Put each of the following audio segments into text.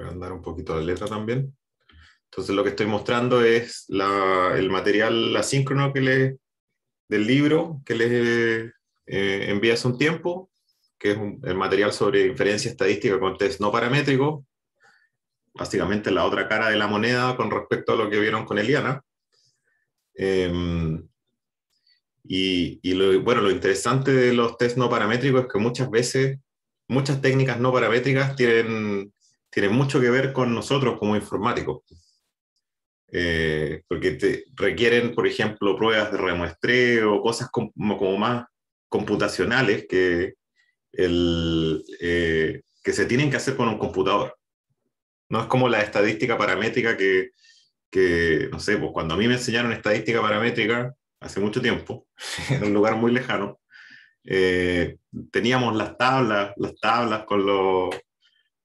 andar un poquito la letra también. Entonces lo que estoy mostrando es la, el material asíncrono que le, del libro que les eh, envía hace un tiempo, que es el material sobre inferencia estadística con test no paramétrico, básicamente la otra cara de la moneda con respecto a lo que vieron con Eliana. Em, y, y bueno, lo interesante de los test no paramétricos es que muchas veces, muchas técnicas no paramétricas tienen tiene mucho que ver con nosotros como informáticos. Eh, porque te requieren, por ejemplo, pruebas de remuestreo, cosas como, como más computacionales que, el, eh, que se tienen que hacer con un computador. No es como la estadística paramétrica que, que no sé, pues cuando a mí me enseñaron estadística paramétrica hace mucho tiempo, en un lugar muy lejano, eh, teníamos las tablas, las tablas con los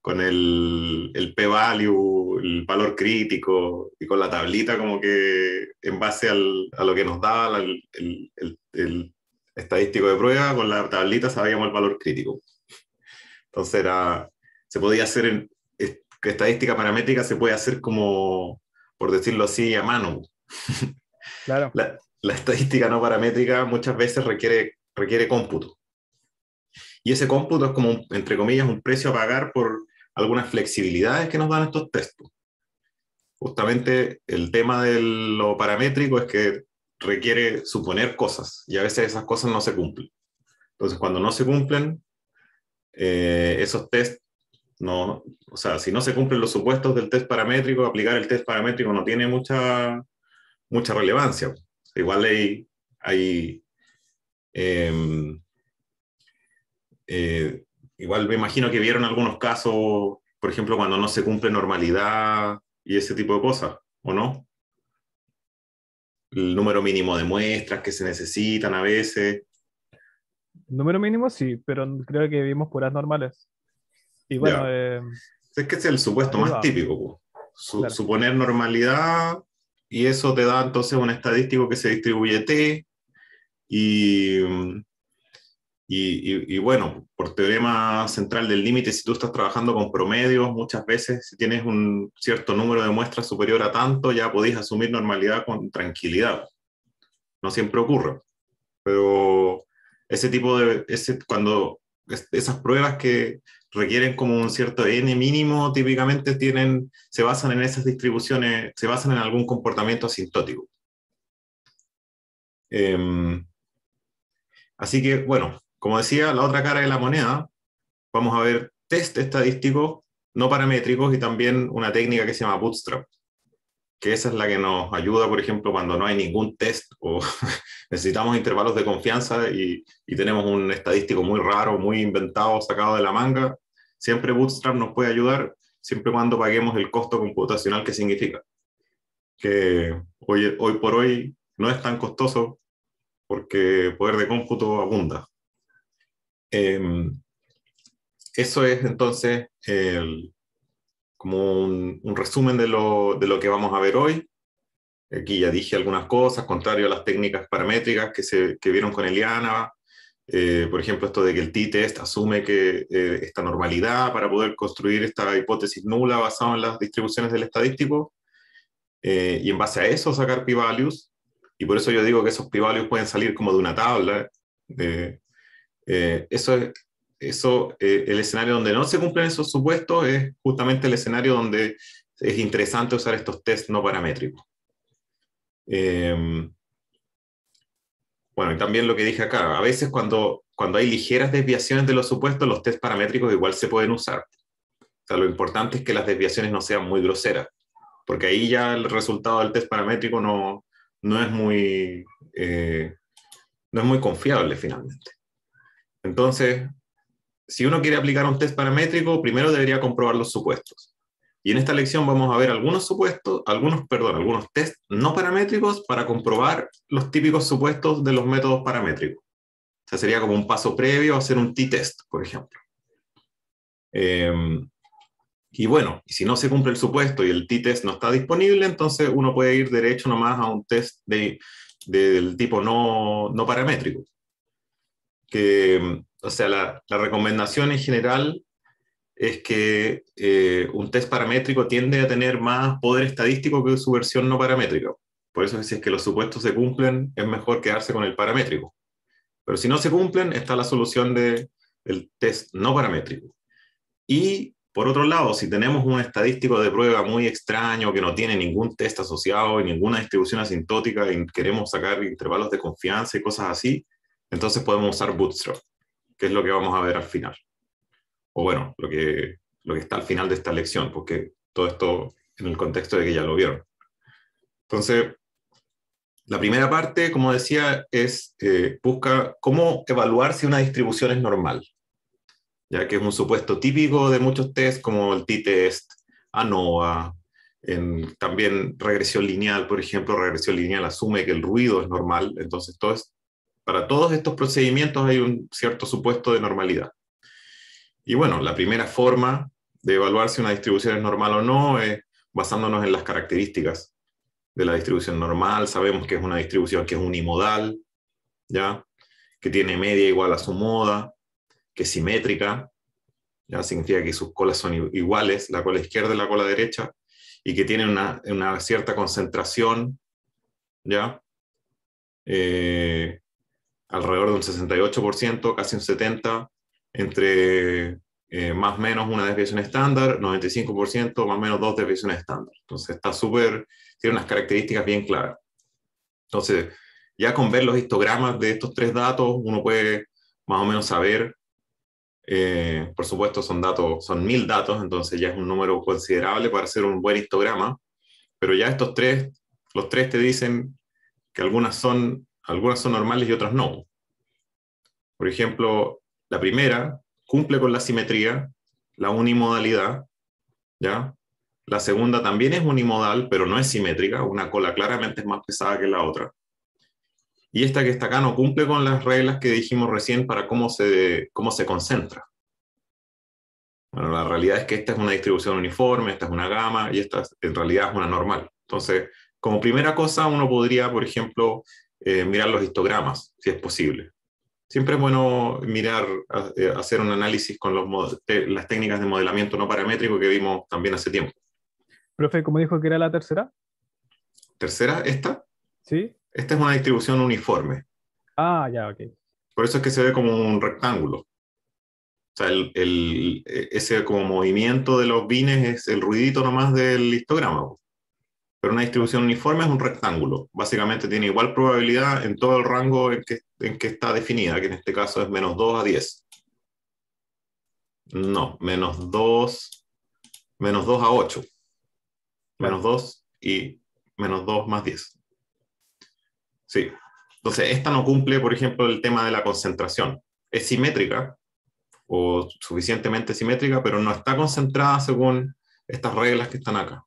con el, el p-value, el valor crítico y con la tablita como que en base al, a lo que nos daba el, el, estadístico de prueba, con la tablita sabíamos el valor crítico. Entonces era, se podía hacer, en, estadística paramétrica se puede hacer como, por decirlo así, a mano. Claro. La, la estadística no paramétrica muchas veces requiere, requiere cómputo. Y ese cómputo es como, entre comillas, un precio a pagar por algunas flexibilidades que nos dan estos textos. Justamente el tema de lo paramétrico es que requiere suponer cosas y a veces esas cosas no se cumplen. Entonces, cuando no se cumplen, eh, esos test, no, o sea, si no se cumplen los supuestos del test paramétrico, aplicar el test paramétrico no tiene mucha, mucha relevancia. Igual hay, hay em, eh, igual me imagino que vieron algunos casos, por ejemplo, cuando no se cumple normalidad y ese tipo de cosas, ¿o no? El número mínimo de muestras que se necesitan a veces. Número mínimo sí, pero creo que vimos puras normales. Y bueno... Eh, es que es el supuesto más típico. Suponer normalidad y eso te da entonces un estadístico que se distribuye T y mm, y, bueno, por teorema central del límite, si tú estás trabajando con promedios, muchas veces si tienes un cierto número de muestras superior a tanto, ya podéis asumir normalidad con tranquilidad. No siempre ocurre, pero ese tipo de, ese, cuando esas pruebas que requieren como un cierto n mínimo, típicamente tienen, se basan en esas distribuciones, se basan en algún comportamiento asintótico. Em, así que, bueno, como decía, la otra cara de la moneda, vamos a ver test estadísticos no paramétricos y también una técnica que se llama Bootstrap, que esa es la que nos ayuda, por ejemplo, cuando no hay ningún test o necesitamos intervalos de confianza y, tenemos un estadístico muy raro, muy inventado, sacado de la manga. Siempre Bootstrap nos puede ayudar, siempre cuando paguemos el costo computacional que significa. Que hoy, hoy por hoy no es tan costoso porque poder de cómputo abunda. Em, eso es entonces como un, resumen de lo, de lo, que vamos a ver hoy. Aquí ya dije algunas cosas, contrario a las técnicas paramétricas que, se, que vieron con Eliana, eh, por ejemplo, esto de que el t-test asume que eh, esta normalidad para poder construir esta hipótesis nula basada en las distribuciones del estadístico, eh, y en base a eso sacar p-values, y por eso yo digo que esos p-values pueden salir como de una tabla, de, eh, eso es, eso, eh, el escenario donde no se cumplen esos supuestos es justamente el escenario donde es interesante usar estos test no paramétricos. Em, bueno, y también lo que dije acá, a veces cuando, cuando hay ligeras desviaciones de los supuestos, los test paramétricos igual se pueden usar. lo importante es que las desviaciones no sean muy groseras, porque ahí ya el resultado del test paramétrico no, es muy, eh, no es muy confiable finalmente. Entonces, si uno quiere aplicar un test paramétrico, primero debería comprobar los supuestos. Y en esta lección vamos a ver algunos supuestos, algunos, perdón, algunos test no paramétricos para comprobar los típicos supuestos de los métodos paramétricos. O sea, sería como un paso previo a hacer un t-test, por ejemplo. Em, y bueno, si no se cumple el supuesto y el t-test no está disponible, entonces uno puede ir derecho nomás a un test del tipo no, no paramétrico que, o sea, la, recomendación en general es que eh, un test paramétrico tiende a tener más poder estadístico que su versión no paramétrica. Por eso si es que los supuestos se cumplen, es mejor quedarse con el paramétrico. Pero si no se cumplen, está la solución de, del test no paramétrico. Y por otro lado, si tenemos un estadístico de prueba muy extraño, que no tiene ningún test asociado y ninguna distribución asintótica y queremos sacar intervalos de confianza y cosas así, entonces podemos usar Bootstrap, que es lo que vamos a ver al final. O bueno, lo que, lo que está al final de esta lección, porque todo esto en el contexto de que ya lo vieron. Entonces, la primera parte, como decía, es eh, busca cómo evaluar si una distribución es normal, ya que es un supuesto típico de muchos tests como el t-test, ANOVA, en, también regresión lineal, por ejemplo, regresión lineal asume que el ruido es normal, entonces todo es, para todos estos procedimientos hay un cierto supuesto de normalidad. Y bueno, la primera forma de evaluar si una distribución es normal o no es basándonos en las características de la distribución normal. Sabemos que es una distribución que es unimodal, ¿ya? que tiene media igual a su moda, que es simétrica, ¿ya? significa que sus colas son iguales, la cola izquierda y la cola derecha, y que tiene una, una cierta concentración, ¿ya? Eh, alrededor de un 68%, casi un 70%, entre eh, más o menos una desviación estándar, 95% más o menos dos desviaciones estándar. Entonces está súper, tiene unas características bien claras. Entonces, ya con ver los histogramas de estos tres datos, uno puede más o menos saber, eh, por supuesto son datos, son mil datos, entonces ya es un número considerable para hacer un buen histograma, pero ya estos tres, los tres te dicen que algunas son algunas son normales y otras no. Por ejemplo, la primera cumple con la simetría, la unimodalidad, ¿ya? La segunda también es unimodal, pero no es simétrica, una cola claramente es más pesada que la otra. Y esta que está acá no cumple con las reglas que dijimos recién para cómo se, cómo se concentra. Bueno, la realidad es que esta es una distribución uniforme, esta es una gama y esta en realidad es una normal. Entonces, como primera cosa, uno podría, por ejemplo, eh, mirar los histogramas, si es posible. Siempre es bueno mirar, eh, hacer un análisis con las técnicas de modelamiento no paramétrico que vimos también hace tiempo. Profe, ¿cómo dijo que era la tercera? ¿Tercera? ¿Esta? Sí. Esta es una distribución uniforme. Ah, ya, ok. Por eso es que se ve como un rectángulo. O sea, el, e, ese como movimiento de los bines es el ruidito nomás del histograma pero una distribución uniforme es un rectángulo. Básicamente tiene igual probabilidad en todo el rango en que, está definida, que en este caso es menos 2 a 10. No, menos 2, menos 2 a 8. Menos 2 y menos 2 más 10. Sí. Entonces, esta no cumple, por ejemplo, el tema de la concentración. Es simétrica o suficientemente simétrica, pero no está concentrada según estas reglas que están acá.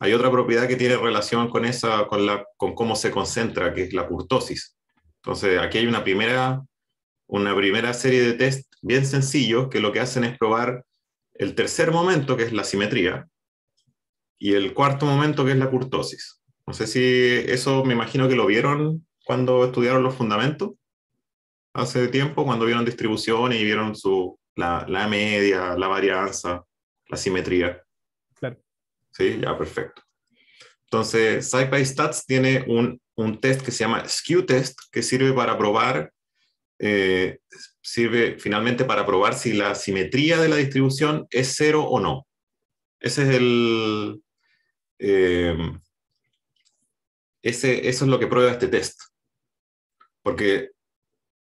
Hay otra propiedad que tiene relación con esa, con, la, con cómo se concentra, que es la curtosis. Entonces, aquí hay una primera, una primera serie de test bien sencillos que lo que hacen es probar el tercer momento, que es la simetría, y el cuarto momento, que es la curtosis. No sé si eso me imagino que lo vieron cuando estudiaron los fundamentos hace tiempo, cuando vieron distribuciones y vieron su, la, la media, la varianza, la simetría. Sí, ya, perfecto. Entonces, SciPy Stats tiene un, test que se llama skew test, que sirve para probar, eh, sirve finalmente para probar si la simetría de la distribución es cero o no. Ese es el... Eh, ese, eso es lo que prueba este test. Porque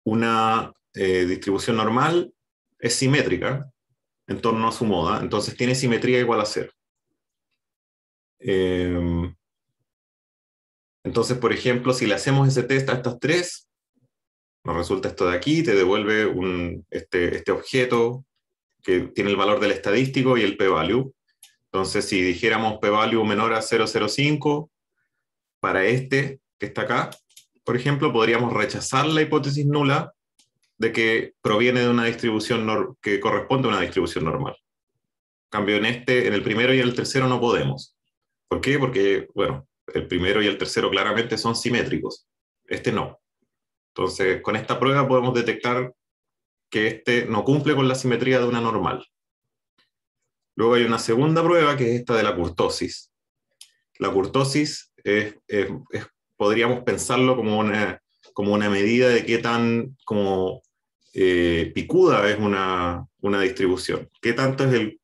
una eh, distribución normal es simétrica en torno a su moda, entonces tiene simetría igual a cero. Em, entonces, por ejemplo, si le hacemos ese test a estas tres, nos resulta esto de aquí, te devuelve un, este, este objeto que tiene el valor del estadístico y el p-value. Entonces, si dijéramos p-value menor a 0,05, para este que está acá, por ejemplo, podríamos rechazar la hipótesis nula de que proviene de una distribución que corresponde a una distribución normal. cambio en este, en el primero y en el tercero no podemos. ¿Por qué? Porque, bueno, el primero y el tercero claramente son simétricos, este no. Entonces, con esta prueba podemos detectar que este no cumple con la simetría de una normal. Luego hay una segunda prueba que es esta de la curtosis. La curtosis es, podríamos pensarlo como una, como una medida de qué tan como, eh, picuda es una, distribución, qué tanto es el,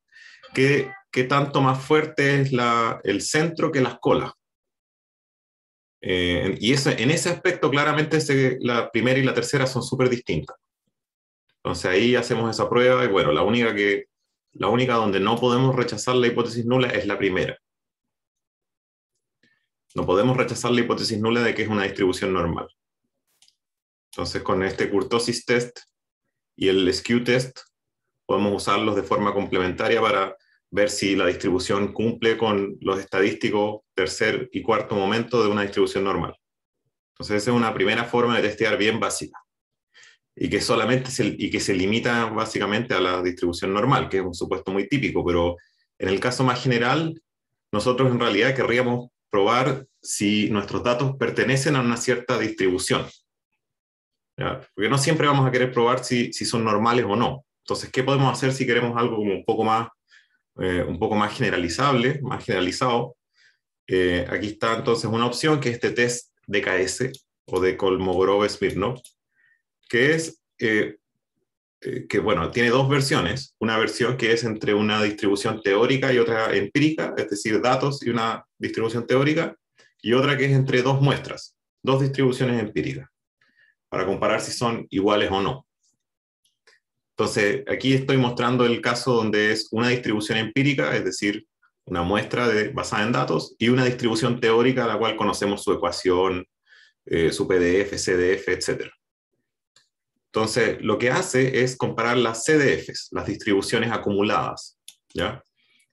qué, qué tanto más fuerte es el centro que las colas. Eh, y eso, en ese aspecto, claramente, la primera y la tercera son súper distintas. Entonces ahí hacemos esa prueba y bueno, la única, que, la única donde no podemos rechazar la hipótesis nula es la primera. No podemos rechazar la hipótesis nula de que es una distribución normal. Entonces con este kurtosis test y el skew test podemos usarlos de forma complementaria para ver si la distribución cumple con los estadísticos tercer y cuarto momento de una distribución normal. Entonces esa es una primera forma de testear bien básica y que solamente se, y que se limita básicamente a la distribución normal, que es un supuesto muy típico, pero en el caso más general, nosotros en realidad querríamos probar si nuestros datos pertenecen a una cierta distribución. Porque no siempre vamos a querer probar si, si son normales o no. Entonces, ¿qué podemos hacer si queremos algo como un poco más eh, un poco más generalizable, más generalizado. Eh, aquí está entonces una opción que es este test de KS, o de Kolmogorov-Smirnov, que es eh, que bueno, tiene dos versiones, una versión que es entre una distribución teórica y otra empírica, es decir, datos y una distribución teórica, y otra que es entre dos muestras, dos distribuciones empíricas, para comparar si son iguales o no. Entonces, aquí estoy mostrando el caso donde es una distribución empírica, es decir, una muestra basada en datos, y una distribución teórica, la cual conocemos su ecuación, eh, su PDF, CDF, etc. Entonces, lo que hace es comparar las CDFs, las distribuciones acumuladas.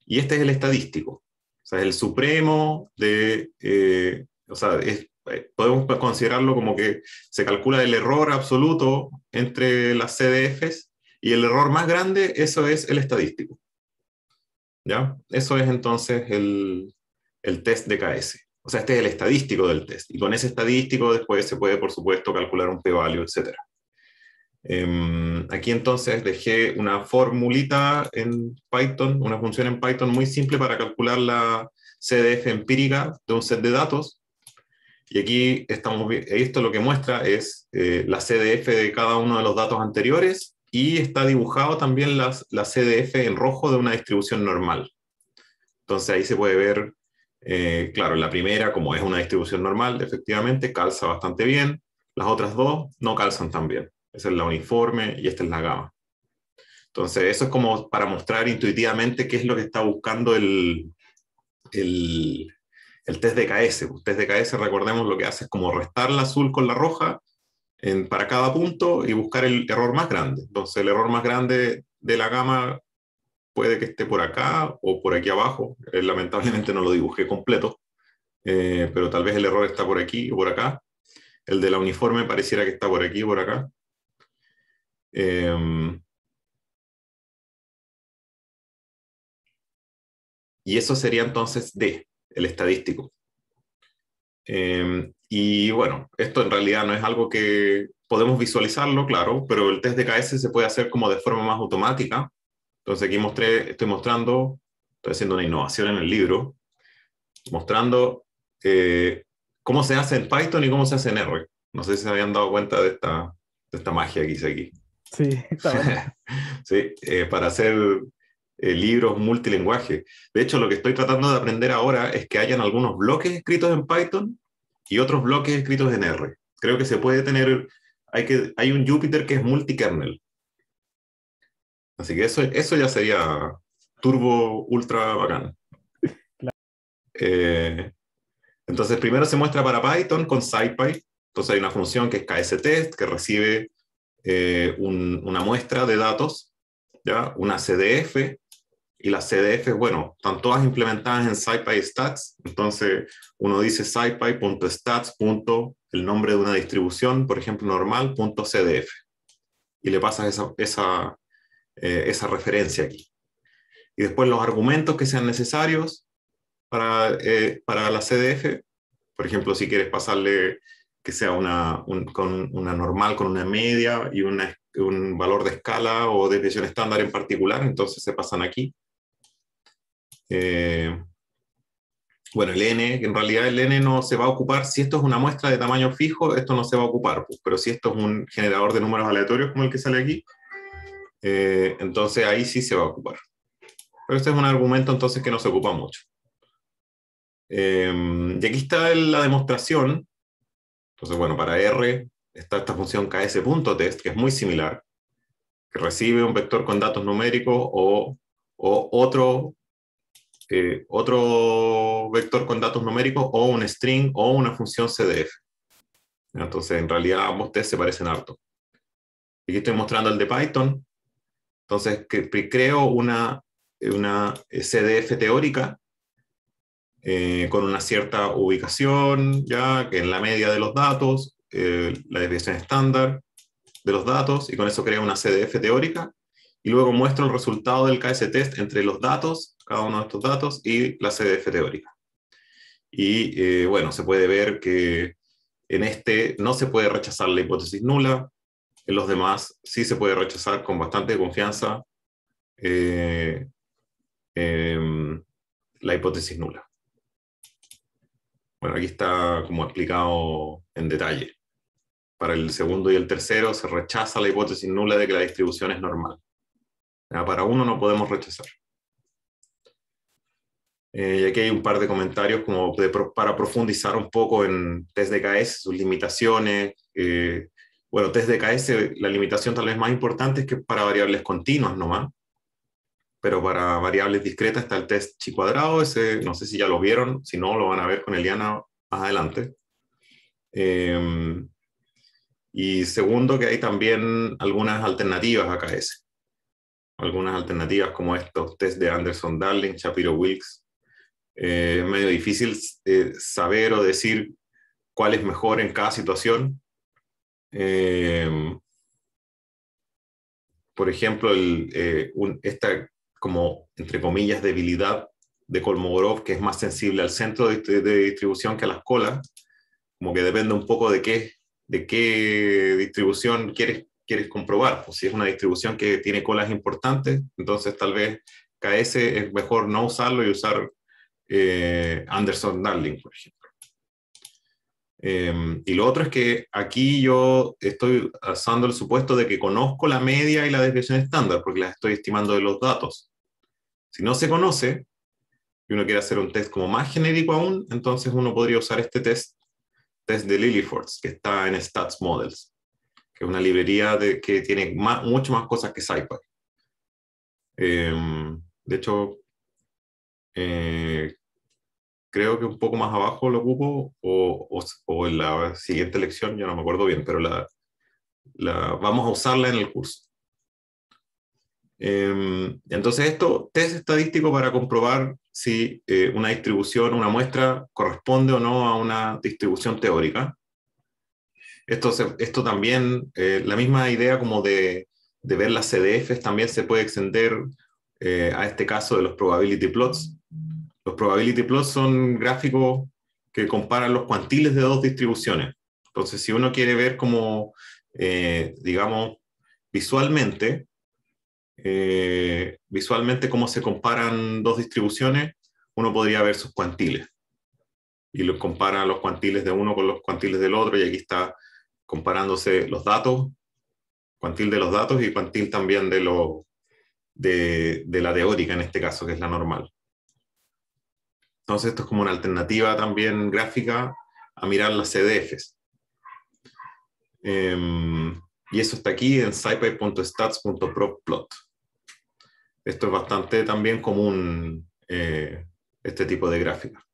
Y este es el estadístico. O sea, el supremo de... Eh, o sea, eh, podemos considerarlo como que se calcula el error absoluto entre las CDFs y el error más grande, eso es el estadístico. ¿Ya? Eso es entonces el, test de KS. O sea, este es el estadístico del test. Y con ese estadístico después se puede, por supuesto, calcular un p-value, etc. Em, aquí entonces dejé una formulita en Python, una función en Python muy simple para calcular la CDF empírica de un set de datos. Y aquí estamos, esto lo que muestra es eh, la CDF de cada uno de los datos anteriores y está dibujado también las, la CDF en rojo de una distribución normal. Entonces ahí se puede ver, eh, claro, la primera, como es una distribución normal, efectivamente calza bastante bien, las otras dos no calzan tan bien. Esa es la uniforme y esta es la gama. Entonces eso es como para mostrar intuitivamente qué es lo que está buscando el, el, el test de El pues, test de KS, recordemos, lo que hace es como restar la azul con la roja para cada punto y buscar el error más grande. Entonces, el error más grande de la gama puede que esté por acá o por aquí abajo. Eh, lamentablemente no lo dibujé completo, eh, pero tal vez el error está por aquí o por acá. El de la uniforme pareciera que está por aquí o por acá. Em, y eso sería entonces D, el estadístico. Em, y bueno, esto en realidad no es algo que podemos visualizarlo, claro, pero el test de KS se puede hacer como de forma más automática. Entonces aquí mostré, estoy mostrando, estoy haciendo una innovación en el libro, mostrando eh, cómo se hace en Python y cómo se hace en R. No sé si se habían dado cuenta de esta, de esta magia que hice aquí. Sí, está bien. sí, eh, para hacer eh, libros multilingüaje. De hecho, lo que estoy tratando de aprender ahora es que hayan algunos bloques escritos en Python y otros bloques escritos en R. Creo que se puede tener, hay, que, hay un Jupyter que es multikernel. Así que eso, eso ya sería turbo ultra bacán. Eh, entonces, primero se muestra para Python con SciPy. Entonces hay una función que es KSTest, que recibe eh, una muestra de datos, ¿ya? una CDF, y las CDF, bueno, están todas implementadas en SciPy Stats. Entonces, uno dice SciPy.stats. el nombre de una distribución, por ejemplo, normal.cdf. Y le pasas esa, eh, esa, referencia aquí. Y después los argumentos que sean necesarios para, eh, la CDF. Por ejemplo, si quieres pasarle que sea una, con una normal, con una media y un valor de escala o de desviación estándar en particular, entonces se pasan aquí. Eh, bueno, el N, en realidad el N no se va a ocupar, si esto es una muestra de tamaño fijo, esto no se va a ocupar, pues, pero si esto es un generador de números aleatorios como el que sale aquí, eh, entonces ahí sí se va a ocupar. Pero este es un argumento entonces que no se ocupa mucho. Eh, y aquí está la demostración. Entonces, bueno, para R está esta función ks.test, que es muy similar, que recibe un vector con datos numéricos o, o otro este, otro vector con datos numéricos o un string o una función CDF. Entonces, en realidad, ambos test se parecen harto. Aquí estoy mostrando el de Python. Entonces, creo una, una eh, CDF teórica eh, con una cierta ubicación, ya que en la media de los datos, eh, la desviación estándar de los datos, y con eso creo una CDF teórica. Y luego muestro el resultado del KS test entre los datos cada uno de estos datos y la CDF teórica. Y eh, bueno, se puede ver que en este no se puede rechazar la hipótesis nula, en los demás sí se puede rechazar con bastante confianza eh, em, la hipótesis nula. Bueno, aquí está como explicado en detalle. Para el segundo y el tercero se rechaza la hipótesis nula de que la distribución es normal. Para uno no podemos rechazar. Eh, y aquí hay un par de comentarios como para profundizar un poco en test de KS, sus limitaciones. Eh, bueno, test de KS, la limitación tal vez más importante es que para variables continuas nomás, pero para variables discretas está el test chi cuadrado, ese no sé si ya lo vieron, si no lo van a ver con Eliana más adelante. Em, y segundo, que hay también algunas alternativas a KS. Algunas alternativas como estos test de Anderson Darling, Shapiro wilks eh, es medio difícil eh, saber o decir cuál es mejor en cada situación. Eh, por ejemplo, el, esta como, entre comillas, debilidad de Kolmogorov, que es más sensible al centro de, de, distribución que a las colas, como que depende un poco de qué, de qué distribución quieres, quieres comprobar. Pues si es una distribución que tiene colas importantes, entonces tal vez KS es mejor no usarlo y usar eh, Anderson Darling, por ejemplo. Em, y lo otro es que aquí yo estoy usando el supuesto de que conozco la media y la desviación estándar, porque las estoy estimando de los datos. Si no se conoce, y uno quiere hacer un test como más genérico aún, entonces uno podría usar este test, test de Lilliefors, que está en Stats Models, que es una librería de, que tiene mucho más cosas que SciPy. Em, de hecho, eh, creo que un poco más abajo lo ocupo, o, o, en la siguiente lección, yo no me acuerdo bien, pero la, la vamos a usarla en el curso. Em, entonces, esto, test estadístico para comprobar si eh, una distribución, una muestra, corresponde o no a una distribución teórica. Esto, esto también, eh, la misma idea como de, de, ver las CDFs, también se puede extender eh, a este caso de los probability plots. Los probability plots son gráficos que comparan los cuantiles de dos distribuciones. Entonces, si uno quiere ver como, eh, digamos, visualmente, eh, visualmente cómo se comparan dos distribuciones, uno podría ver sus cuantiles. Y lo compara los cuantiles de uno con los cuantiles del otro, y aquí está comparándose los datos, cuantil de los datos y cuantil también de, los de, la teórica en este caso, que es la normal. Entonces, esto es como una alternativa también gráfica a mirar las CDFs. Em, y eso está aquí en scipy.stats.proplot Esto es bastante también común, eh, este tipo de gráfica.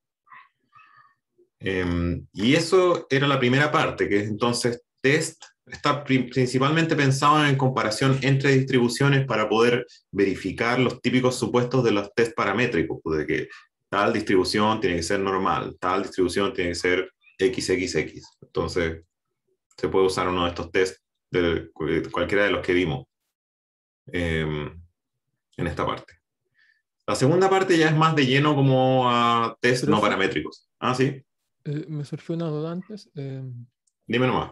Em, y eso era la primera parte, que es entonces test está principalmente pensado en comparación entre distribuciones para poder verificar los típicos supuestos de los test paramétricos, pues, de que tal distribución tiene que ser normal, tal distribución tiene que ser XXX. Entonces, se puede usar uno de estos test de cualquiera de los que vimos em, en esta parte. La segunda parte ya es más de lleno como a test no paramétricos. Ah, sí. Eh, me surgió una duda antes. Em, Dime nomás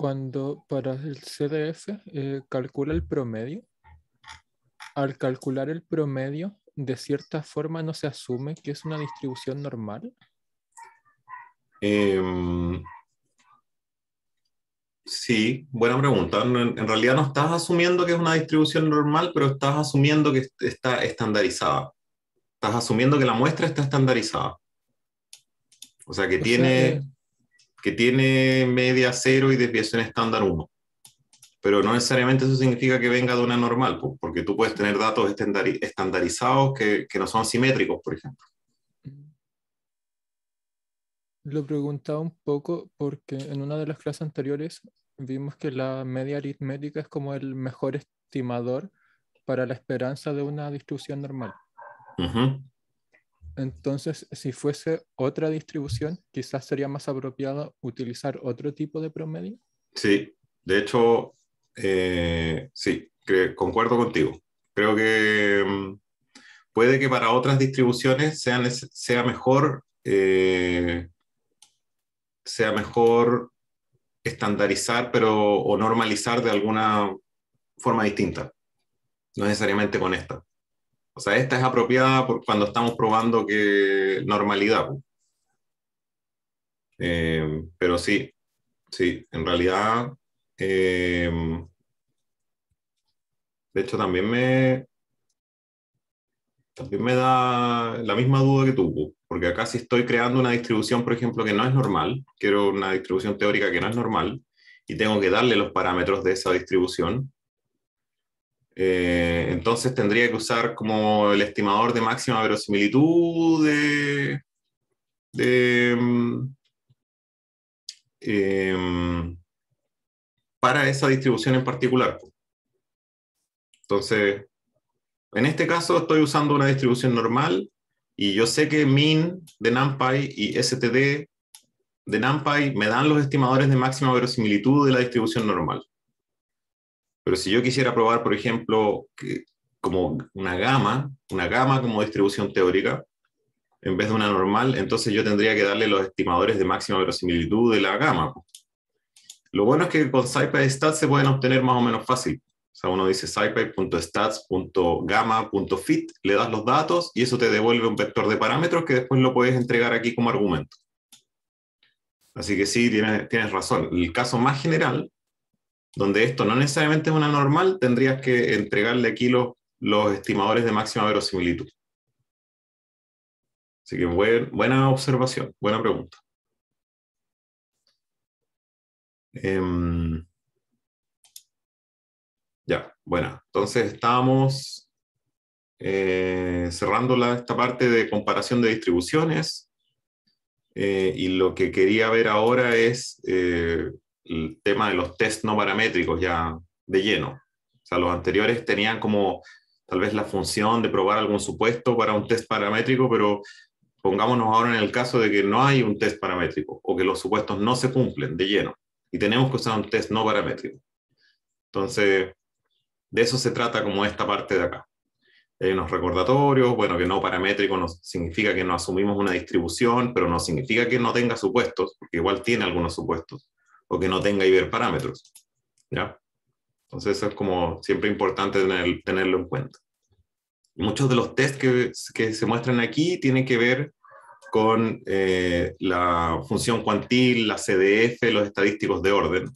cuando para el CDF eh, calcula el promedio, al calcular el promedio, de cierta forma no se asume que es una distribución normal. Em, sí, buena pregunta. En, realidad no estás asumiendo que es una distribución normal, pero estás asumiendo que está estandarizada. Estás asumiendo que la muestra está estandarizada. O sea, que tiene... Eh, que tiene media cero y desviación estándar 1. Pero no necesariamente eso significa que venga de una normal, porque tú puedes tener datos estandarizados que, no son simétricos, por ejemplo. Mm. Lo preguntaba un poco porque en una de las clases anteriores vimos que la media aritmética es como el mejor estimador para la esperanza de una distribución normal. Uh entonces, si fuese otra distribución, quizás sería más apropiado utilizar otro tipo de promedio. Sí, de hecho, eh, sí, concuerdo contigo. Creo que mm, puede que para otras distribuciones sea mejor eh, sea mejor estandarizar pero o normalizar de alguna forma distinta no necesariamente con esta o sea, esta es apropiada cuando estamos probando que normalidad. Pues. Eh, pero sí, sí, en realidad, eh, de hecho también me, también me da la misma duda que tú, pues, porque acá si estoy creando una distribución, por ejemplo, que no es normal, quiero una distribución teórica que no es normal, y tengo que darle los parámetros de esa distribución, eh, entonces tendría que usar como el estimador de máxima verosimilitud de, mm, em, para esa distribución en particular. Entonces, en este caso estoy usando una distribución normal y yo sé que min de NumPy y std de NumPy me dan los estimadores de máxima verosimilitud de la distribución normal. Pero si yo quisiera probar, por ejemplo, como una gama, una gama como distribución teórica, en vez de una normal, entonces yo tendría que darle los estimadores de máxima verosimilitud de la gama. Lo bueno es que con SciPyStats se pueden obtener más o menos fácil. O sea, uno dice scipy.stats.gamma.fit, le das los datos y eso te devuelve un vector de parámetros que después lo puedes entregar aquí como argumento. Así que sí, tienes, tienes razón. El caso más general donde esto no necesariamente es una normal, tendrías que entregarle aquí los, estimadores de máxima verosimilitud. Así que buena observación, buena pregunta. Em, ya, bueno, entonces estábamos eh, cerrando la, esta parte de comparación de distribuciones. Eh, y lo que quería ver ahora es eh, el tema de los test no paramétricos ya de lleno. O sea, los anteriores tenían como tal vez la función de probar algún supuesto para un test paramétrico, pero pongámonos ahora en el caso de que no hay un test paramétrico o que los supuestos no se cumplen de lleno y tenemos que usar un test no paramétrico. Entonces, de eso se trata como esta parte de acá. Hay unos recordatorios, bueno, que no paramétrico no significa que no asumimos una distribución, pero no significa que no tenga supuestos, porque igual tiene algunos supuestos o que no tenga hiperparámetros. ¿ya? Entonces eso es como siempre importante tenerlo en cuenta. Muchos de los tests que, se muestran aquí tienen que ver con eh, la función cuantil, la CDF, los estadísticos de orden.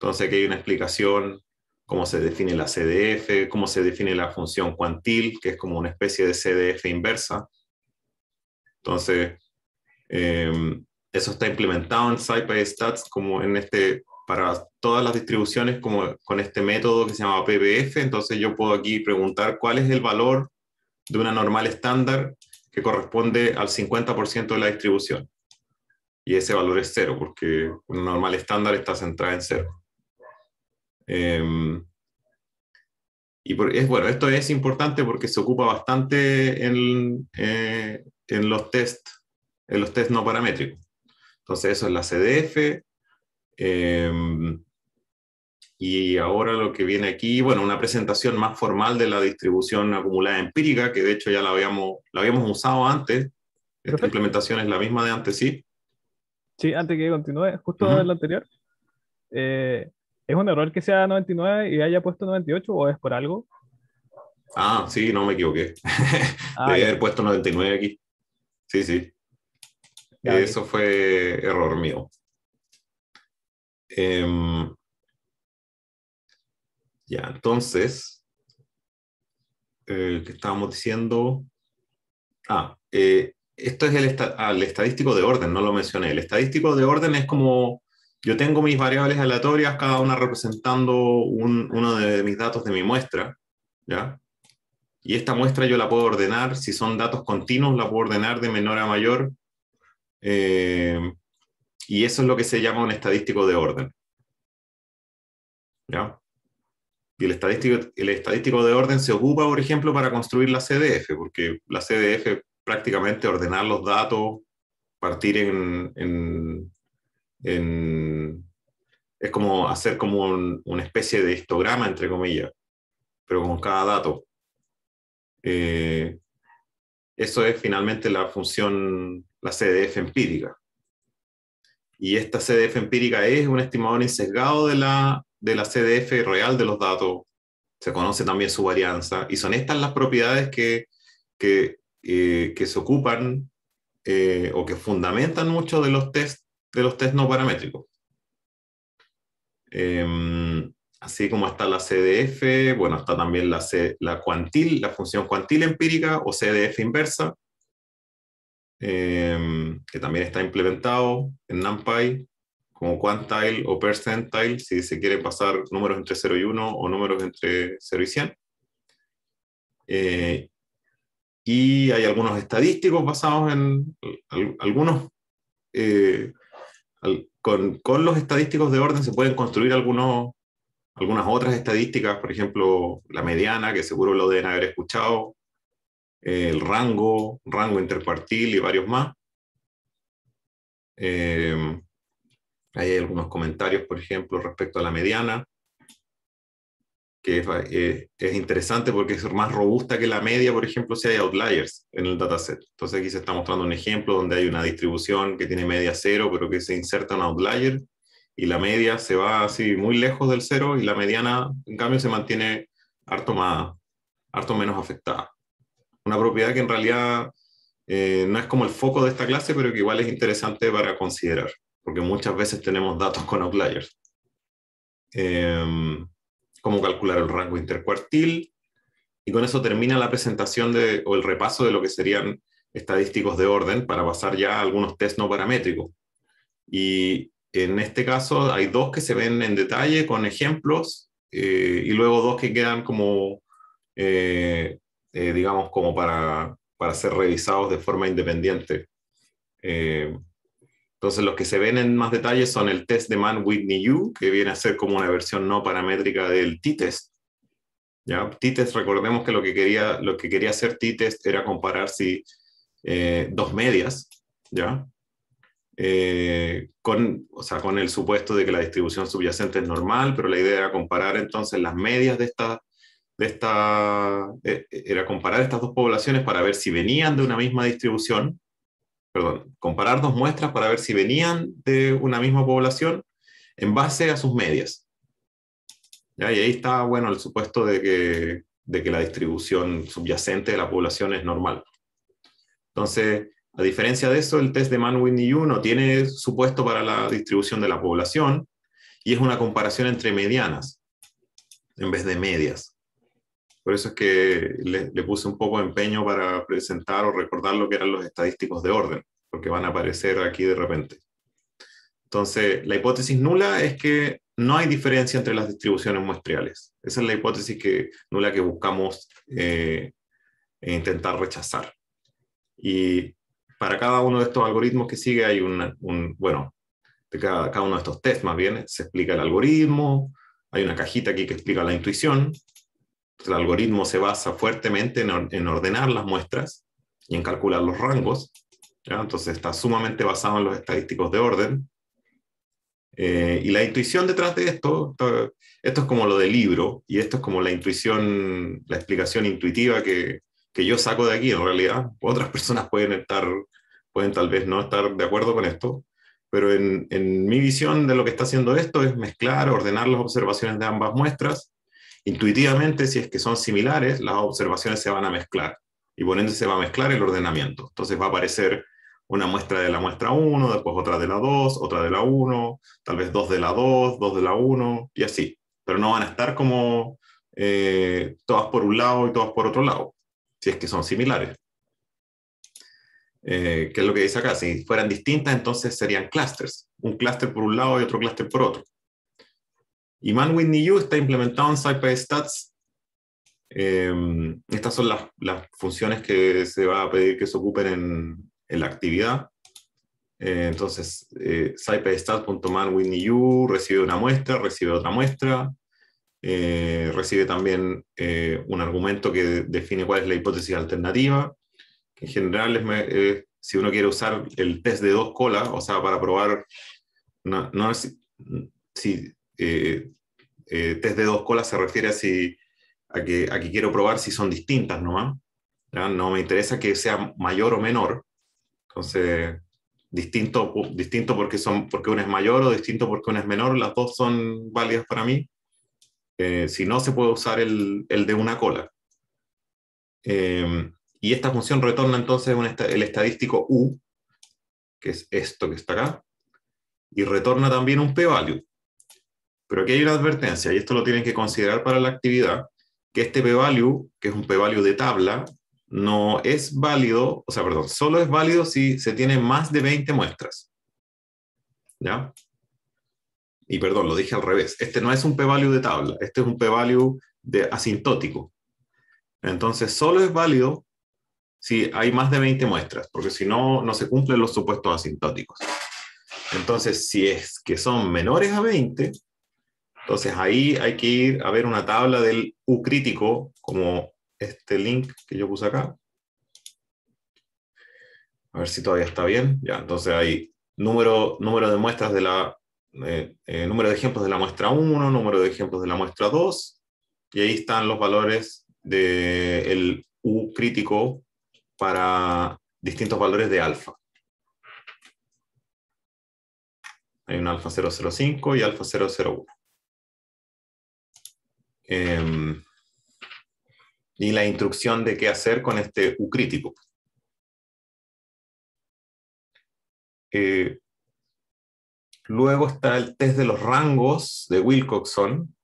Entonces aquí hay una explicación, cómo se define la CDF, cómo se define la función cuantil, que es como una especie de CDF inversa. Entonces, eh, eso está implementado en SciPy Stats como en este, para todas las distribuciones como con este método que se llama PPF. Entonces yo puedo aquí preguntar cuál es el valor de una normal estándar que corresponde al 50% de la distribución. Y ese valor es cero, porque una normal estándar está centrada en cero. Em, y es, bueno, esto es importante porque se ocupa bastante en, eh, en los test, en los test no paramétricos. Entonces, eso es la CDF. Em, y ahora lo que viene aquí, bueno, una presentación más formal de la distribución acumulada empírica, que de hecho ya la habíamos, la habíamos usado antes. Esta implementación es la misma de antes, sí. Sí, antes que continúe, justo en la anterior. Eh, ¿Es un error que sea 99 y haya puesto 98 o es por algo? Ah, sí, no me equivoqué. Ah, Debe haber puesto 99 aquí. Sí, sí. Eso fue error mío. Em, ya, entonces, eh, ¿qué estábamos diciendo? Ah, eh, esto es el, estadístico de orden, no lo mencioné. El estadístico de orden es como yo tengo mis variables aleatorias, cada una representando uno de mis datos de mi muestra, ¿ya? Y esta muestra yo la puedo ordenar, si son datos continuos, la puedo ordenar de menor a mayor eh, y eso es lo que se llama un estadístico de orden. Y el estadístico, el estadístico de orden se ocupa, por ejemplo, para construir la CDF, porque la CDF prácticamente ordenar los datos, partir en, es como hacer como una especie de histograma, entre comillas, pero con cada dato. Eh, eso es finalmente la función la CDF empírica. Y esta CDF empírica es un estimador insesgado de la, de la CDF real de los datos. Se conoce también su varianza y son estas las propiedades que, que, eh, se ocupan eh, o que fundamentan mucho de los test, de los no paramétricos. Em, así como está la CDF, bueno, está también la, la, cuantil, la función cuantil empírica o CDF inversa, Em, que también está implementado en NumPy, como quantile o percentile, si se quiere pasar números entre 0 y 1 o números entre 0 y 100. Eh, y hay algunos estadísticos basados en algunos, eh, con, con, los estadísticos de orden se pueden construir algunos, algunas otras estadísticas, por ejemplo, la mediana, que seguro lo deben haber escuchado, el rango, rango intercuartil y varios más. Eh, hay algunos comentarios, por ejemplo, respecto a la mediana, que eh, es, interesante porque es más robusta que la media, por ejemplo, si hay outliers en el dataset. Entonces aquí se está mostrando un ejemplo donde hay una distribución que tiene media cero, pero que se inserta un outlier y la media se va así muy lejos del cero y la mediana, en cambio, se mantiene harto, más, harto menos afectada una propiedad que en realidad eh, no es como el foco de esta clase, pero que igual es interesante para considerar, porque muchas veces tenemos datos con outliers. Em, cómo calcular el rango intercuartil, y con eso termina la presentación de, o el repaso de lo que serían estadísticos de orden para pasar ya a algunos test no paramétricos. Y en este caso hay dos que se ven en detalle con ejemplos eh, y luego dos que quedan como eh, eh, digamos, como para, ser revisados de forma independiente. Eh, entonces, los que se ven en más detalle son el test de Mann-Whitney-U, que viene a ser como una versión no paramétrica del T-test. ¿Ya? T-test, recordemos que lo que quería, lo que quería hacer T-test era comparar si eh, dos medias, ¿ya? con, o sea, con el supuesto de que la distribución subyacente es normal, pero la idea era comparar entonces las medias de, esta, esta, era comparar estas dos poblaciones para ver si venían de una misma distribución, perdón, comparar dos muestras para ver si venían de una misma población en base a sus medias. Y ahí está, bueno, el supuesto de que, la distribución subyacente de la población es normal. Entonces, a diferencia de eso, el test de Mann-Whitney-Yu no tiene supuesto para la distribución de la población y es una comparación entre medianas en vez de medias. Por eso es que le, puse un poco de empeño para presentar o recordar lo que eran los estadísticos de orden, porque van a aparecer aquí de repente. Entonces, la hipótesis nula es que no hay diferencia entre las distribuciones muestriales. Esa es la hipótesis que, nula que buscamos eh, intentar rechazar. Y para cada uno de estos algoritmos que sigue hay un, bueno, de cada, cada uno de estos test más bien, se explica el algoritmo, hay una cajita aquí que explica la intuición, el algoritmo se basa fuertemente en, ordenar las muestras y en calcular los rangos. Entonces está sumamente basado en los estadísticos de orden. Eh, y la intuición detrás de esto, esto, es como lo del libro, y esto es como la intuición, la explicación intuitiva que, yo saco de aquí en realidad. Otras personas pueden estar, pueden tal vez no estar de acuerdo con esto, pero en mi visión de lo que está haciendo esto es mezclar, ordenar las observaciones de ambas muestras Intuitivamente, si es que son similares, las observaciones se van a mezclar y por ende se va a mezclar el ordenamiento. Entonces va a aparecer una muestra de la muestra 1, después otra de la 2, otra de la 1, tal vez dos de la 2, dos de la 1 y así. Pero no van a estar como eh, todas por un lado y todas por otro lado, si es que son similares. Eh, ¿Qué es lo que dice acá, si fueran distintas, entonces serían clusters, un clúster por un lado y otro clúster por otro. Y Man está implementado en SciPy em, estas son las, funciones que se va a pedir que se ocupen en, la actividad. Eh, entonces, eh, recibe una muestra, recibe otra muestra, eh, recibe también eh, un argumento que define cuál es la hipótesis alternativa, en general si uno quiere usar el test de dos colas, o sea, para probar, no si eh, eh, test de dos colas se refiere a, si, a, que, a quiero probar si son distintas ¿no No me interesa que sea mayor o menor. Entonces, distinto, distinto porque, son, porque es mayor o distinto porque uno es menor, las dos son válidas para mí. Eh, si no, se puede usar el, de una cola. Eh, y esta función retorna entonces un, el estadístico U, que es esto que está acá, y retorna también un p-value. Pero aquí hay una advertencia, y esto lo tienen que considerar para la actividad, que este p-value, que es un p-value de tabla, no es válido, o sea, perdón, solo es válido si se tiene más de 20 muestras. ¿Ya? Y perdón, lo dije al revés. Este no es un p-value de tabla, este es un p-value de asintótico. Entonces, solo es válido si hay más de 20 muestras, porque si no, no se cumplen los supuestos asintóticos. Entonces, si es que son menores a 20, entonces ahí hay que ir a ver una tabla del U crítico, como este link que yo puse acá. A ver si todavía está bien. Ya, entonces hay número, número de muestras de la... Eh, eh, número de ejemplos de la muestra 1, número de ejemplos de la muestra 2, y ahí están los valores del U crítico para distintos valores de alfa. Hay un alfa 005 y alfa 001. Em, y la instrucción de qué hacer con este U crítico. Eh, luego está el test de los rangos de Wilcoxon,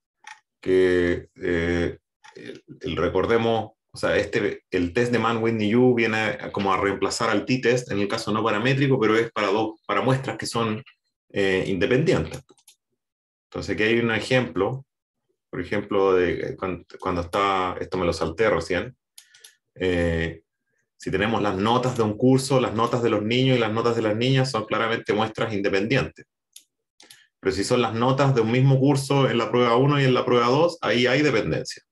que eh, recordemos, o sea, este, el test de Mann, Whitney, U viene como a reemplazar al t-test, en el caso no paramétrico, pero es para, dos, para muestras que son eh, independientes. Entonces, aquí hay un ejemplo por ejemplo, de, eh, cuando, estaba está, esto me lo salté recién, eh, si tenemos las notas de un curso, las notas de los niños y las notas de las niñas son claramente muestras independientes. Pero si son las notas de un mismo curso en la prueba 1 y en la prueba 2, ahí hay dependencia.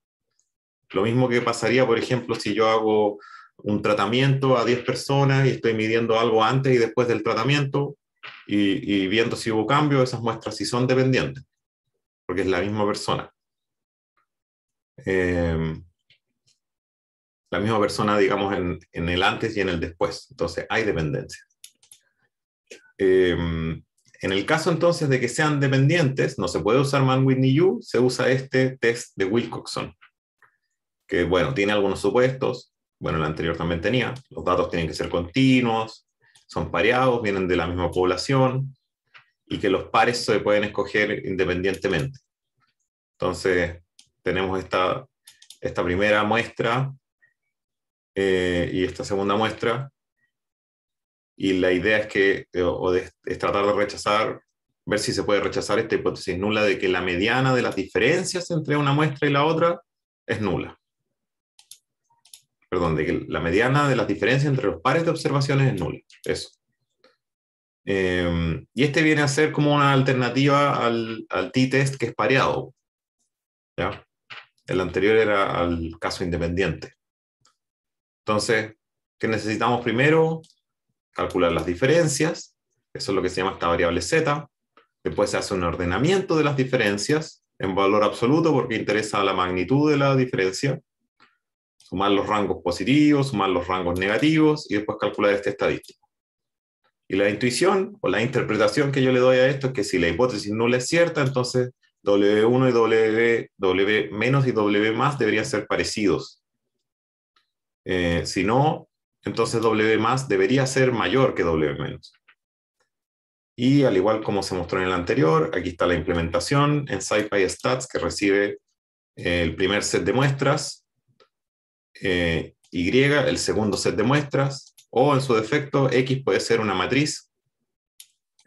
Lo mismo que pasaría, por ejemplo, si yo hago un tratamiento a 10 personas y estoy midiendo algo antes y después del tratamiento y, y viendo si hubo cambio, esas muestras sí son dependientes, porque es la misma persona. Em, la misma persona, digamos, en, el antes y en el después. Entonces, hay dependencia. Em, en el caso entonces de que sean dependientes, no se puede usar Man Whitney You, se usa este test de Wilcoxon, que bueno, tiene algunos supuestos, bueno, el anterior también tenía, los datos tienen que ser continuos, son pareados, vienen de la misma población y que los pares se pueden escoger independientemente. Entonces, tenemos esta, esta primera muestra eh, y esta segunda muestra. Y la idea es que, eh, o es tratar de rechazar, ver si se puede rechazar esta hipótesis nula de que la mediana de las diferencias entre una muestra y la otra es nula. Perdón, de que la mediana de las diferencias entre los pares de observaciones es nula. Eso. Em, y este viene a ser como una alternativa al, al t-test que es pareado. ¿ya? El anterior era al caso independiente. Entonces, ¿qué necesitamos primero? Calcular las diferencias. Eso es lo que se llama esta variable z. Después se hace un ordenamiento de las diferencias en valor absoluto porque interesa la magnitud de la diferencia. Sumar los rangos positivos, sumar los rangos negativos y después calcular este estadístico. Y la intuición o la interpretación que yo le doy a esto es que si la hipótesis nula es cierta, entonces W1 y W, W menos y W más deberían ser parecidos. Eh, si no, entonces W más debería ser mayor que W menos. Y al igual como se mostró en el anterior, aquí está la implementación en SciPy Stats que recibe eh, el primer set de muestras, eh, Y el segundo set de muestras, o en su defecto X puede ser una matriz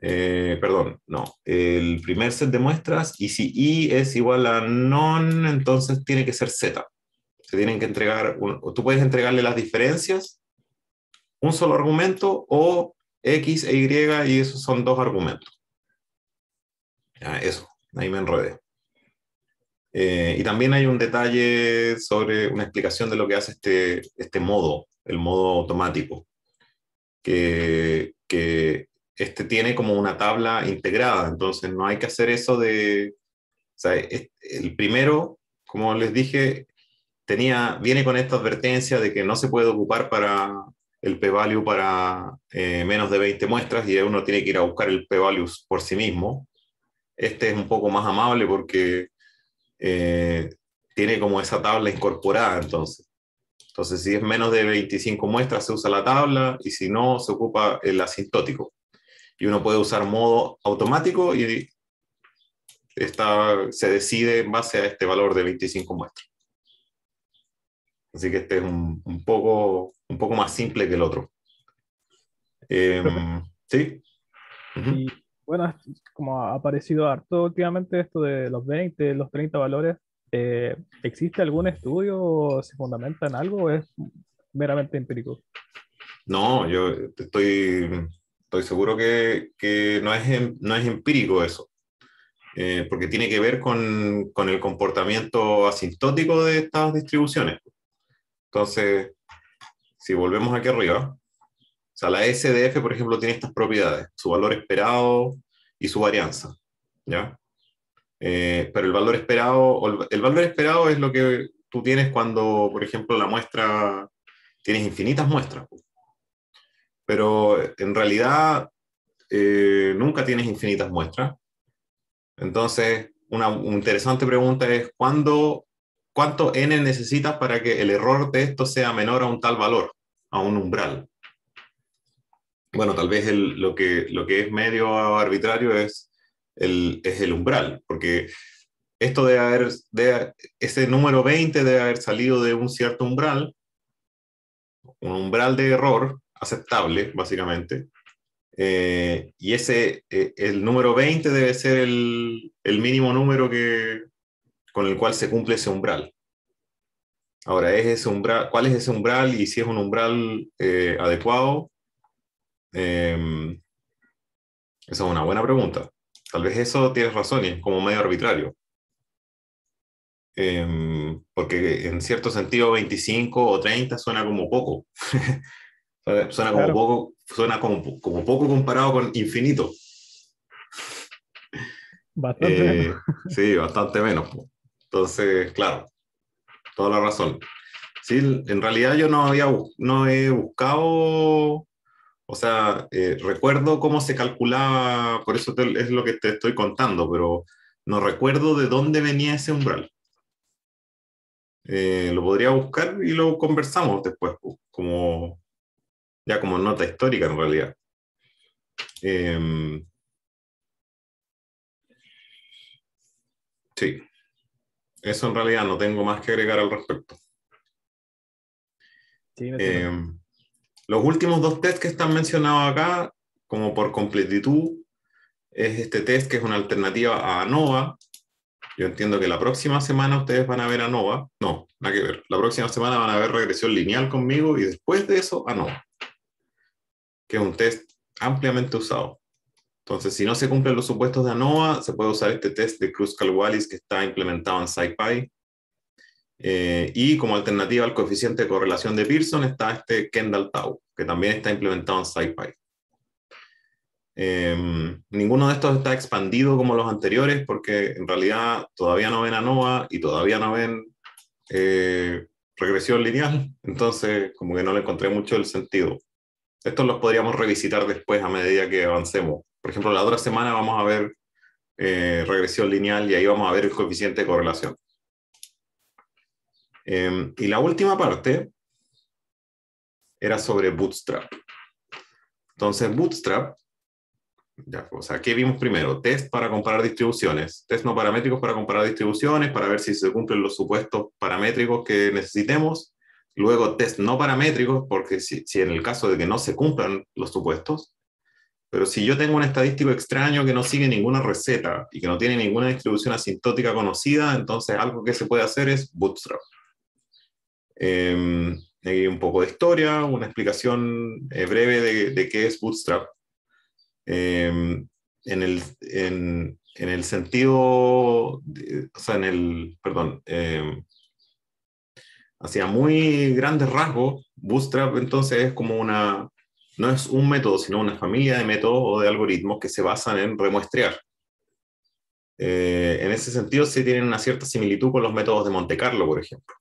eh, perdón, no, el primer set de muestras y si I es igual a non, entonces tiene que ser Z. Se tienen que entregar, tú puedes entregarle las diferencias, un solo argumento o X e Y y esos son dos argumentos. eso, ahí me enredé. Eh, y también hay un detalle sobre una explicación de lo que hace este, este modo, el modo automático, que, que este tiene como una tabla integrada, entonces no hay que hacer eso de, el primero, como les dije, tenía, viene con esta advertencia de que no se puede ocupar para el p-value para eh, menos de 20 muestras y uno tiene que ir a buscar el p-value por sí mismo. Este es un poco más amable porque eh, tiene como esa tabla incorporada, entonces. Entonces, si es menos de 25 muestras, se usa la tabla y si no, se ocupa el asintótico y uno puede usar modo automático y está, se decide en base a este valor de 25 muestras. Así que este es un, un, poco, un poco más simple que el otro. Em, sí. Y bueno, como ha aparecido harto últimamente esto de los 20, los 30 valores, eh, ¿existe algún estudio o se fundamenta en algo o es meramente empírico? No, yo estoy Estoy seguro que, no, es, em, no es empírico eso, eh, porque tiene que ver con, con, el comportamiento asintótico de estas distribuciones. Entonces, si volvemos aquí arriba, o sea, la SDF, por ejemplo, tiene estas propiedades, su valor esperado y su varianza, ¿ya? Eh, pero el valor esperado, el valor esperado es lo que tú tienes cuando, por ejemplo, la muestra, tienes infinitas muestras pero en realidad eh, nunca tienes infinitas muestras. Entonces, una interesante pregunta es, ¿cuándo, ¿cuánto n necesitas para que el error de esto sea menor a un tal valor, a un umbral? Bueno, tal vez lo, que, lo que es medio arbitrario es el, es el umbral, porque esto debe haber, ese número 20 debe haber salido de un cierto umbral, un umbral de error, aceptable, básicamente. Eh, y ese, eh, el número 20 debe ser el, el, mínimo número que, con el cual se cumple ese umbral. Ahora, ¿es ese umbral, ¿cuál es ese umbral y si es un umbral eh, adecuado? Em, esa es una buena pregunta. Tal vez eso tienes razón es como medio arbitrario. Em, porque en cierto sentido 25 o 30 suena como poco. Suena como poco, suena como, poco comparado con infinito. Bastante eh, menos. Sí, bastante menos. Entonces, claro, toda la razón. Sí, en realidad yo no había no he buscado, o sea, eh, recuerdo cómo se calculaba, por eso es lo que te estoy contando, pero no recuerdo de dónde venía ese umbral. Eh, lo podría buscar y lo conversamos después, como ya como nota histórica en realidad. Em, sí, eso en realidad no tengo más que agregar al respecto. Em, los últimos dos test que están mencionados acá, como por completitud, es este test que es una alternativa a ANOVA. Yo entiendo que la próxima semana ustedes van a ver ANOVA. No, nada que ver. La próxima semana van a ver regresión lineal conmigo y después de eso ANOVA que es un test ampliamente usado. Entonces, si no se cumplen los supuestos de ANOVA, se puede usar este test de Kruskal-Wallis que está implementado en SciPy. Eh, y como alternativa al coeficiente de correlación de Pearson está este Kendall-Tau, que también está implementado en SciPy. Em, ninguno de estos está expandido como los anteriores porque en realidad todavía no ven ANOVA y todavía no ven eh, regresión lineal, entonces como que no le encontré mucho el sentido. Estos los podríamos revisitar después a medida que avancemos. Por ejemplo, la otra semana vamos a ver eh, regresión lineal y ahí vamos a ver el coeficiente de correlación. Em, y la última parte era sobre Bootstrap. Entonces, Bootstrap, ¿qué vimos primero? Test para comparar distribuciones. Test no paramétricos para comparar distribuciones, para ver si se cumplen los supuestos paramétricos que necesitemos. Luego, test no paramétricos, porque si, en el caso de que no se cumplan los supuestos, pero si yo tengo un estadístico extraño que no sigue ninguna receta y que no tiene ninguna distribución asintótica conocida, entonces algo que se puede hacer es bootstrap. hay em, un poco de historia, una explicación eh, breve de, qué es bootstrap. Em, en, el, sentido, o sea, en el, perdón, eh, hacia muy grandes rasgos, Bootstrap entonces es como una, no es un método, sino una familia de métodos o de algoritmos que se basan en remuestrear. Eh, en ese sentido, sí tienen una cierta similitud con los métodos de Monte Carlo, por ejemplo.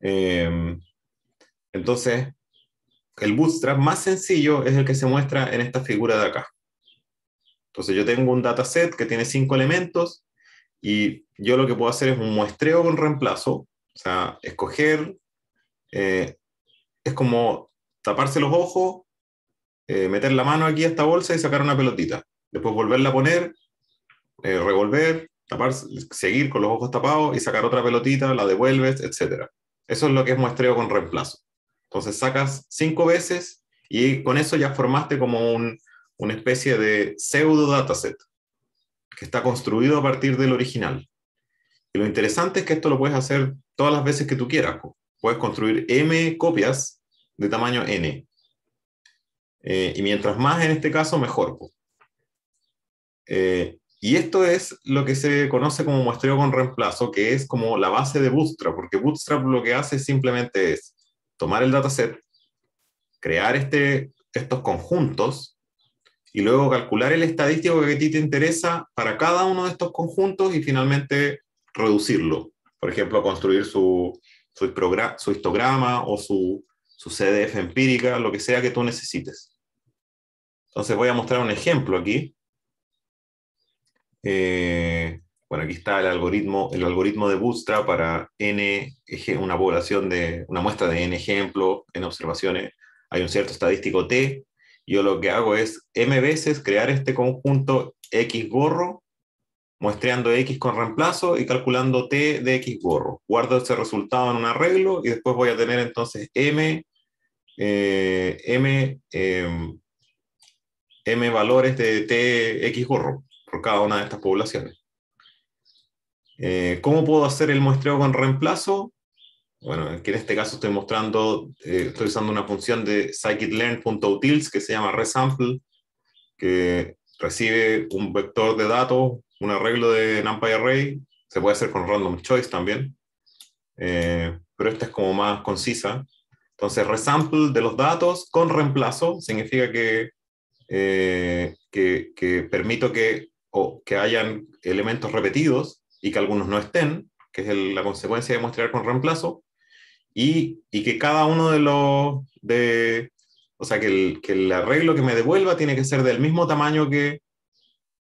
Em, entonces, el bootstrap más sencillo es el que se muestra en esta figura de acá. Entonces, yo tengo un dataset que tiene cinco elementos y yo lo que puedo hacer es un muestreo con reemplazo o sea, escoger eh, es como taparse los ojos, eh, meter la mano aquí a esta bolsa y sacar una pelotita. Después volverla a poner, eh, revolver, taparse, seguir con los ojos tapados y sacar otra pelotita, la devuelves, etc. Eso es lo que es muestreo con reemplazo. Entonces sacas cinco veces y con eso ya formaste como un, una especie de pseudo dataset que está construido a partir del original. Y lo interesante es que esto lo puedes hacer todas las veces que tú quieras. Puedes construir M copias de tamaño N. Eh, y mientras más en este caso, mejor. Eh, y esto es lo que se conoce como muestreo con reemplazo, que es como la base de Bootstrap, porque Bootstrap lo que hace simplemente es tomar el dataset, crear este, estos conjuntos y luego calcular el estadístico que a ti te interesa para cada uno de estos conjuntos y finalmente reducirlo por ejemplo, construir su, su, histograma o su, su CDF empírica, lo que sea que tú necesites. Entonces voy a mostrar un ejemplo aquí. Eh, bueno, aquí está el algoritmo, el algoritmo de Bootstrap para n, una población de, una muestra de n ejemplo en observaciones. Hay un cierto estadístico t. Yo lo que hago es m veces crear este conjunto x gorro muestreando X con reemplazo y calculando T de X gorro. Guardo ese resultado en un arreglo y después voy a tener entonces M, eh, M, eh, M valores de T, X gorro por cada una de estas poblaciones. Eh, ¿Cómo puedo hacer el muestreo con reemplazo? Bueno, aquí en este caso estoy mostrando, estoy usando una función de scikit-learn.utils que se llama resample, que recibe un vector de datos un arreglo de NumPy Array, se puede hacer con Random Choice también, eh, pero esta es como más concisa. Entonces, resample de los datos con reemplazo significa eh, que, que, permito que, o que hayan elementos repetidos y que algunos no estén, que es la consecuencia de mostrar con reemplazo, y, que cada uno de los, de, o sea, que el, arreglo que me devuelva tiene que ser del mismo tamaño que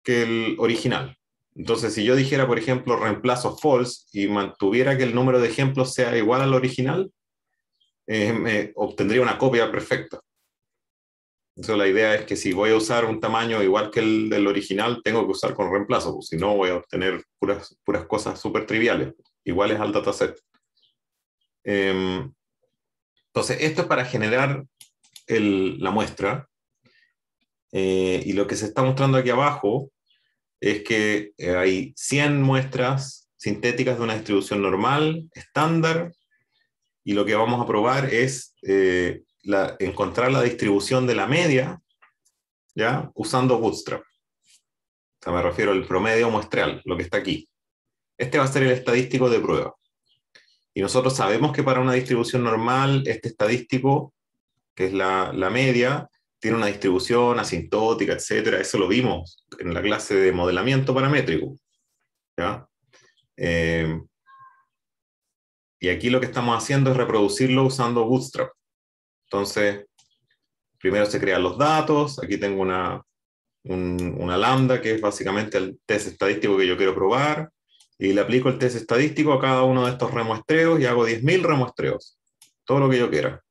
que el original. Entonces, si yo dijera, por ejemplo, reemplazo false y mantuviera que el número de ejemplos sea igual al original, eh, me obtendría una copia perfecta. Entonces, la idea es que si voy a usar un tamaño igual que el del original, tengo que usar con reemplazo, pues, si no voy a obtener puras, puras cosas súper triviales, iguales al dataset. Em, entonces, esto es para generar la muestra. Eh, y lo que se está mostrando aquí abajo es que eh, hay 100 muestras sintéticas de una distribución normal, estándar, y lo que vamos a probar es eh, encontrar la distribución de la media, ¿ya? Usando Bootstrap. O me refiero al promedio muestral, lo que está aquí. Este va a ser el estadístico de prueba. Y nosotros sabemos que para una distribución normal, este estadístico, que es la, la media, tiene una distribución asintótica, etcétera. Eso lo vimos en la clase de modelamiento paramétrico. Eh, y aquí lo que estamos haciendo es reproducirlo usando Bootstrap. Entonces, primero se crean los datos. Aquí tengo una, una lambda que es básicamente el test estadístico que yo quiero probar. Y le aplico el test estadístico a cada uno de estos remuestreos y hago 10.000 remuestreos. Todo lo que yo quiera.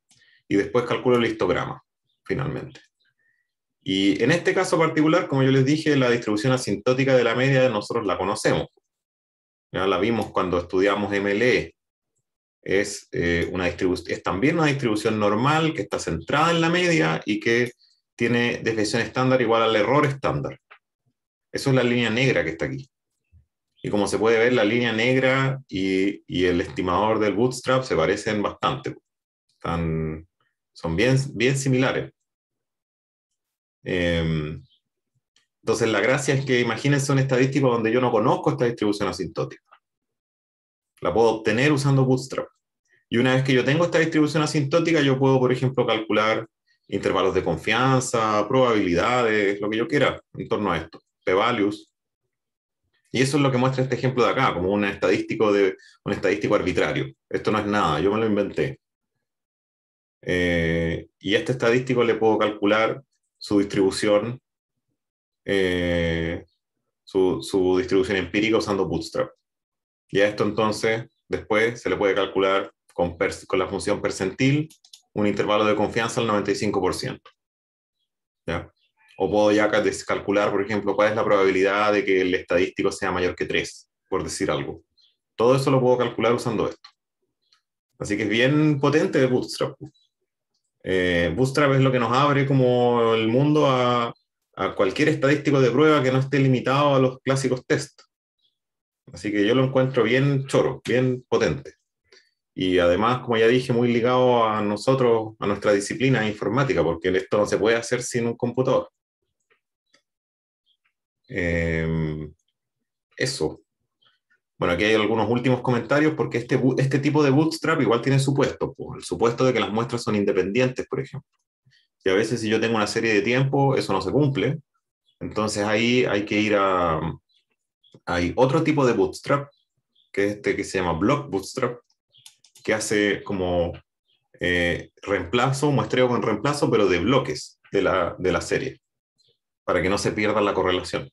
Y después calculo el histograma finalmente. Y en este caso particular, como yo les dije, la distribución asintótica de la media nosotros la conocemos. Ya la vimos cuando estudiamos MLE. Es, eh, es también una distribución normal que está centrada en la media y que tiene desviación estándar igual al error estándar. Eso es la línea negra que está aquí. Y como se puede ver, la línea negra y, el estimador del bootstrap se parecen bastante. son bien, bien similares. Em, entonces, la gracia es que imagínense un estadístico donde yo no conozco esta distribución asintótica. La puedo obtener usando Bootstrap. Y una vez que yo tengo esta distribución asintótica, yo puedo, por ejemplo, calcular intervalos de confianza, probabilidades, lo que yo quiera en torno a esto, p-values. Y eso es lo que muestra este ejemplo de acá, como un estadístico, de, un estadístico arbitrario. Esto no es nada, yo me lo inventé. Eh, y a este estadístico le puedo calcular su distribución, eh, su, distribución empírica usando Bootstrap. Y a esto entonces, después se le puede calcular con, la función percentil un intervalo de confianza al 95%. ¿ya? O puedo ya calcular, por ejemplo, cuál es la probabilidad de que el estadístico sea mayor que 3, por decir algo. Todo eso lo puedo calcular usando esto. Así que es bien potente de Bootstrap. Eh, Bootstrap es lo que nos abre como el mundo a, cualquier estadístico de prueba que no esté limitado a los clásicos test. Así que yo lo encuentro bien choro, bien potente. Y además, como ya dije, muy ligado a nosotros, a nuestra disciplina informática, porque esto no se puede hacer sin un computador. Em, eso. Bueno, aquí hay algunos últimos comentarios porque este, este tipo de bootstrap igual tiene supuesto, el supuesto de que las muestras son independientes, por ejemplo. Y a veces si yo tengo una serie de tiempo, eso no se cumple. Entonces ahí hay que ir a... Hay otro tipo de bootstrap, que es este que se llama block bootstrap, que hace como eh, reemplazo, muestreo con reemplazo, pero de bloques de la, de la serie, para que no se pierda la correlación.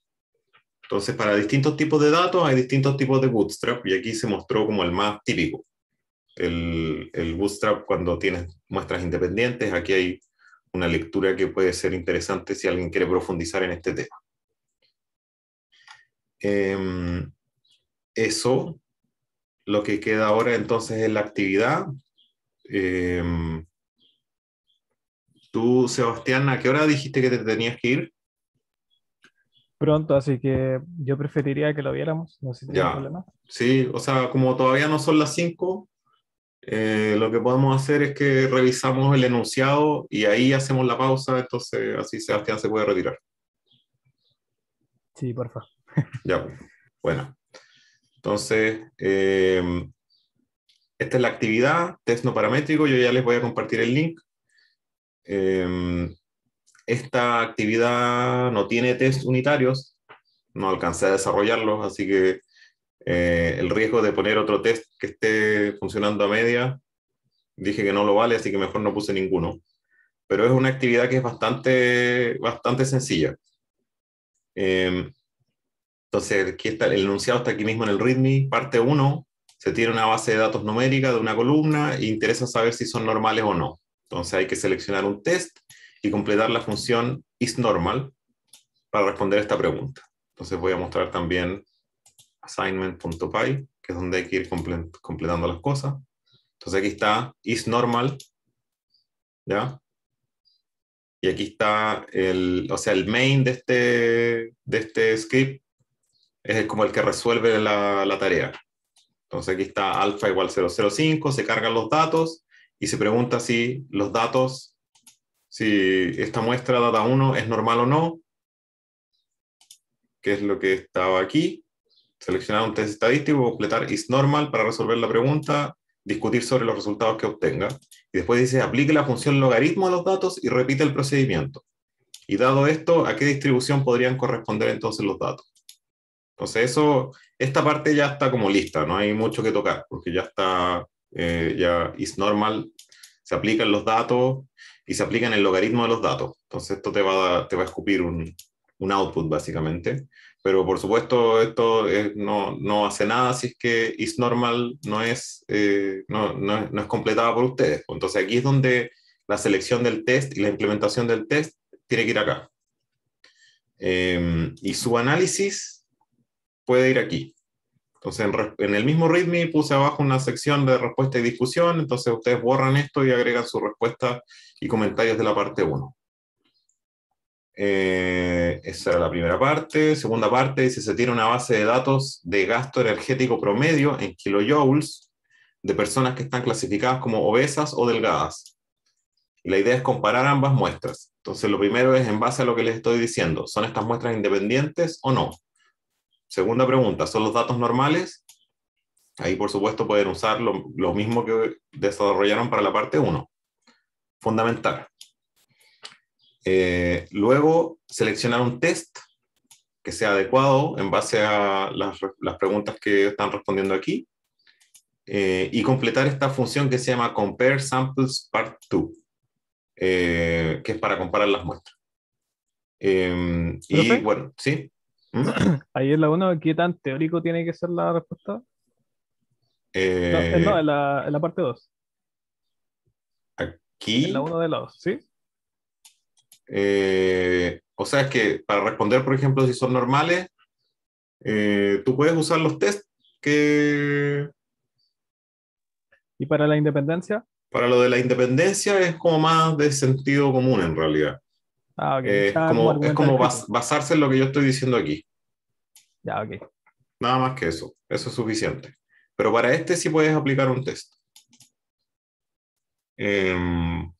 Entonces, para distintos tipos de datos hay distintos tipos de bootstrap y aquí se mostró como el más típico. El, el bootstrap cuando tienes muestras independientes, aquí hay una lectura que puede ser interesante si alguien quiere profundizar en este tema. Em, eso, lo que queda ahora entonces es la actividad. Em, tú, Sebastián, ¿a qué hora dijiste que te tenías que ir? pronto, así que yo preferiría que lo viéramos, no sé si ya. problema. Sí, o sea, como todavía no son las 5, eh, lo que podemos hacer es que revisamos el enunciado y ahí hacemos la pausa, entonces así Sebastián se puede retirar. Sí, por favor. ya, pues. bueno. Entonces, eh, esta es la actividad, test no paramétrico, yo ya les voy a compartir el link. Eh, esta actividad no tiene test unitarios, no alcancé a desarrollarlos, así que eh, el riesgo de poner otro test que esté funcionando a media, dije que no lo vale, así que mejor no puse ninguno. Pero es una actividad que es bastante, bastante sencilla. Em, entonces, aquí está el enunciado, está aquí mismo en el README, parte 1, se tiene una base de datos numérica de una columna e interesa saber si son normales o no. Entonces hay que seleccionar un test y completar la función isNormal para responder esta pregunta. Entonces voy a mostrar también assignment.py, que es donde hay que ir completando las cosas. Entonces aquí está isNormal, ¿ya? Y aquí está el, o sea, el main de este, de este script, es como el que resuelve la, la tarea. Entonces aquí está alfa igual 005, se cargan los datos y se pregunta si los datos si esta muestra data 1 es normal o no, ¿Qué es lo que estaba aquí. Seleccionar un test estadístico, completar is normal para resolver la pregunta, discutir sobre los resultados que obtenga. Y después dice, aplique la función logaritmo a los datos y repite el procedimiento. Y dado esto, ¿a qué distribución podrían corresponder entonces los datos? Entonces eso, esta parte ya está como lista, no hay mucho que tocar, porque ya está, eh, ya is normal, se aplican los datos y se aplica en el logaritmo de los datos. Entonces esto te va a, te va a escupir un, un output básicamente. Pero por supuesto esto no, no, hace nada si es que es normal no es, eh, no, no, es completada por ustedes. Pues, entonces aquí es donde la selección del test y la implementación del test tiene que ir acá. Em, y su análisis puede ir aquí. Entonces, en, en, el mismo README puse abajo una sección de respuesta y discusión, entonces ustedes borran esto y agregan su respuesta y comentarios de la parte 1. Eh, esa era la primera parte. Segunda parte, si se tiene una base de datos de gasto energético promedio en kilojoules de personas que están clasificadas como obesas o delgadas. la idea es comparar ambas muestras. Entonces, lo primero es en base a lo que les estoy diciendo, ¿son estas muestras independientes o no? Segunda pregunta, ¿son los datos normales? Ahí, por supuesto, pueden usar lo mismo que desarrollaron para la parte 1 fundamental. Eh, luego, seleccionar un test que sea adecuado en base a las, preguntas que están respondiendo aquí eh, y completar esta función que se llama Compare Samples Part 2, eh, que es para comparar las muestras. y bueno, sí. ¿Mm? Ahí es la 1, ¿qué tan teórico tiene que ser la respuesta? no, en la parte 2 la uno de ¿sí? Eh, o sea, es que para responder, por ejemplo, si son normales, eh, tú puedes usar los test que... ¿Y para la independencia? Para lo de la independencia es como más de sentido común en realidad. Ah, es como, basarse en lo que yo estoy diciendo aquí. Ya, Nada más que eso. Eso es suficiente. Pero para este sí puedes aplicar un test. Em,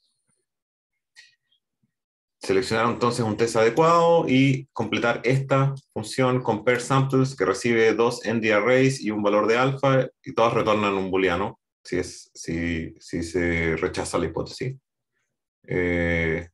seleccionar entonces un test adecuado y completar esta función compare samples que recibe dos ND arrays y un valor de alfa y todas retornan un booleano si, es, si, si se rechaza la hipótesis. Eh,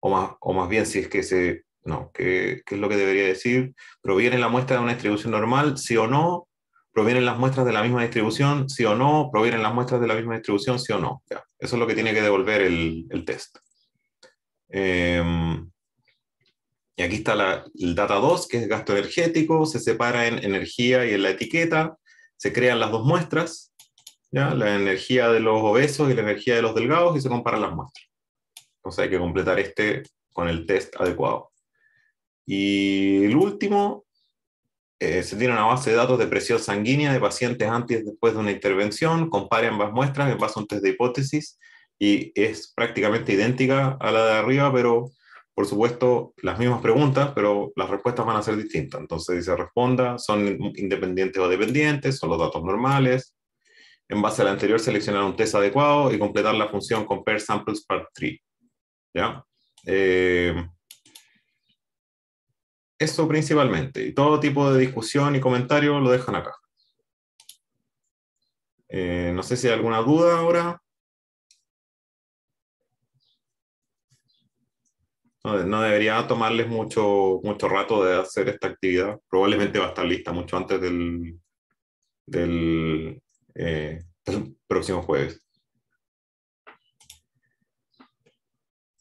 o, más, o más bien si es que se... No, ¿qué, ¿qué es lo que debería decir? ¿Proviene la muestra de una distribución normal? Sí o no. ¿Provienen las muestras de la misma distribución? Sí o no. ¿Provienen las muestras de la misma distribución? Sí o no. Eso es lo que tiene que devolver el, test. Em, y aquí está el data 2, que es gasto energético. Se separa en energía y en la etiqueta. Se crean las dos muestras. ¿ya? La energía de los obesos y la energía de los delgados y se comparan las muestras. Entonces hay que completar este con el test adecuado. Y el último eh, se tiene una base de datos de presión sanguínea de pacientes antes y después de una intervención, compare ambas muestras en base a un test de hipótesis y es prácticamente idéntica a la de arriba, pero por supuesto las mismas preguntas, pero las respuestas van a ser distintas. Entonces dice responda, son independientes o dependientes, son los datos normales. En base a la anterior seleccionar un test adecuado y completar la función compare samples part 3. ¿Ya? Eh, eso principalmente. Y todo tipo de discusión y comentario lo dejan acá. Eh, no sé si hay alguna duda ahora. No, debería tomarles mucho, mucho rato de hacer esta actividad. Probablemente va a estar lista mucho antes del, del, eh, próximo jueves.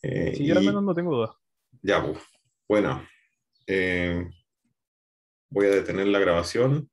Eh, yo al menos no tengo duda. Ya, pues. Bueno, eh, voy a detener la grabación.